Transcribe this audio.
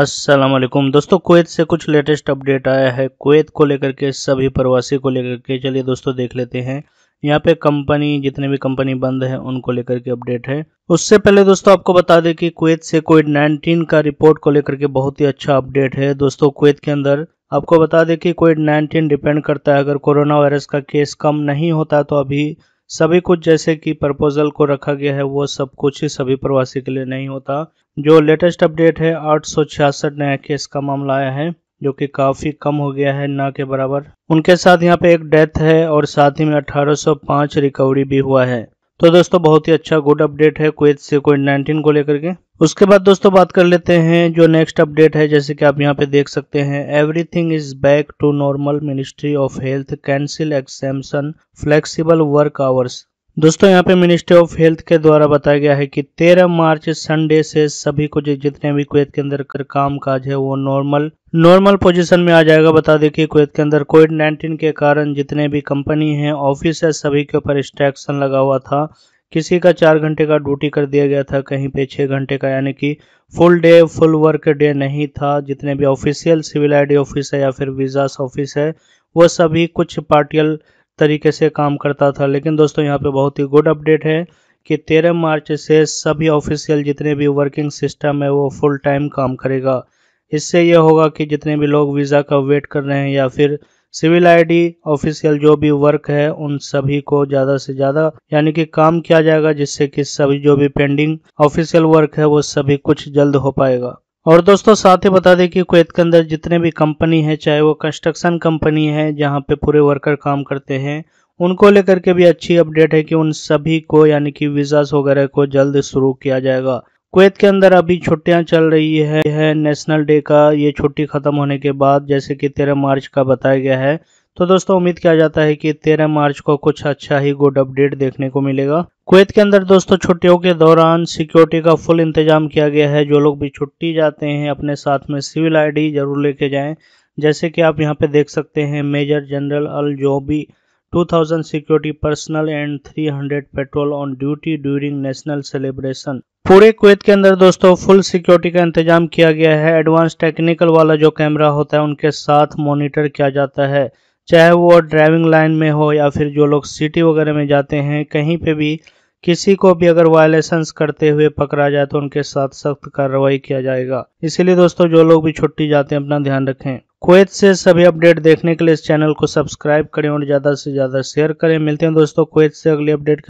असलम दोस्तों कुवैत से कुछ लेटेस्ट अपडेट आया है कुवैत को लेकर के सभी प्रवासी को लेकर के चलिए दोस्तों देख लेते हैं यहाँ पे कंपनी जितने भी कंपनी बंद है उनको लेकर के अपडेट है उससे पहले दोस्तों आपको बता दें कि कुवैत से कोविड 19 का रिपोर्ट को लेकर के बहुत ही अच्छा अपडेट है दोस्तों कुवैत के अंदर आपको बता दें कि कोविड 19 डिपेंड करता है अगर कोरोना वायरस का केस कम नहीं होता तो अभी सभी कुछ जैसे कि प्रपोजल को रखा गया है वो सब कुछ सभी प्रवासी के लिए नहीं होता जो लेटेस्ट अपडेट है आठ नया केस का मामला आया है जो कि काफी कम हो गया है ना के बराबर उनके साथ यहाँ पे एक डेथ है और साथ ही में 1805 रिकवरी भी हुआ है तो दोस्तों बहुत ही अच्छा गुड अपडेट है कोविड से कोविड नाइन्टीन को लेकर के उसके बाद दोस्तों बात कर लेते हैं जो नेक्स्ट अपडेट है जैसे कि आप यहाँ पे देख सकते हैं everything is back to normal ministry of health cancel exemption flexible work hours दोस्तों यहाँ पे मिनिस्ट्री ऑफ हेल्थ के द्वारा बताया गया है कि 13 मार्च संडे से सभी को जितने भी कुवैत के अंदर कर काम काज है वो नॉर्मल नॉर्मल पोजीशन में आ जाएगा बता दें कि कुवैत के अंदर कोविड 19 के कारण जितने भी कंपनी हैं ऑफिस है सभी के ऊपर स्ट्रैक्शन लगा हुआ था किसी का चार घंटे का ड्यूटी कर दिया गया था कहीं पे छः घंटे का यानी कि full day full work day नहीं था जितने भी ऑफिशियल सिविल आई ऑफिस है या फिर विजास ऑफिस है वो सभी कुछ पार्टियल तरीके से काम करता था लेकिन दोस्तों यहाँ पे बहुत ही गुड अपडेट है कि 13 मार्च से सभी ऑफिशियल जितने भी वर्किंग सिस्टम है वो फुल टाइम काम करेगा इससे यह होगा कि जितने भी लोग वीज़ा का वेट कर रहे हैं या फिर सिविल आईडी ऑफिशियल जो भी वर्क है उन सभी को ज़्यादा से ज़्यादा यानी कि काम किया जाएगा जिससे कि सभी जो भी पेंडिंग ऑफिशियल वर्क है वो सभी कुछ जल्द हो पाएगा और दोस्तों साथ ही बता दें कि कुवैत के अंदर जितने भी कंपनी है चाहे वो कंस्ट्रक्शन कंपनी है जहाँ पे पूरे वर्कर काम करते हैं उनको लेकर के भी अच्छी अपडेट है कि उन सभी को यानी कि वीजा वगैरह को जल्द शुरू किया जाएगा कुवैत के अंदर अभी छुट्टियां चल रही है, है नेशनल डे का ये छुट्टी खत्म होने के बाद जैसे कि तेरह मार्च का बताया गया है तो दोस्तों उम्मीद किया जाता है कि 13 मार्च को कुछ अच्छा ही गुड अपडेट देखने को मिलेगा कुवैत के अंदर दोस्तों छुट्टियों के दौरान सिक्योरिटी का फुल इंतजाम किया गया है जो लोग भी छुट्टी जाते हैं अपने साथ में सिविल आईडी जरूर लेके जाएं जैसे कि आप यहाँ पे देख सकते हैं major general Al Jobi 2000 security personnel and 300 patrol on duty during national celebration पूरे कुवैत के अंदर दोस्तों फुल सिक्योरिटी का इंतजाम किया गया है एडवांस टेक्निकल वाला जो कैमरा होता है उनके साथ मॉनिटर किया जाता है चाहे वो ड्राइविंग लाइन में हो या फिर जो लोग सिटी वगैरह में जाते हैं कहीं पे भी किसी को भी अगर वायलेशंस करते हुए पकड़ा जाए तो उनके साथ सख्त कार्रवाई किया जाएगा इसीलिए दोस्तों जो लोग भी छुट्टी जाते हैं अपना ध्यान रखें कुवैत से सभी अपडेट देखने के लिए इस चैनल को सब्सक्राइब करें और ज़्यादा से ज़्यादा शेयर करें मिलते हैं दोस्तों कुवैत से अगली अपडेट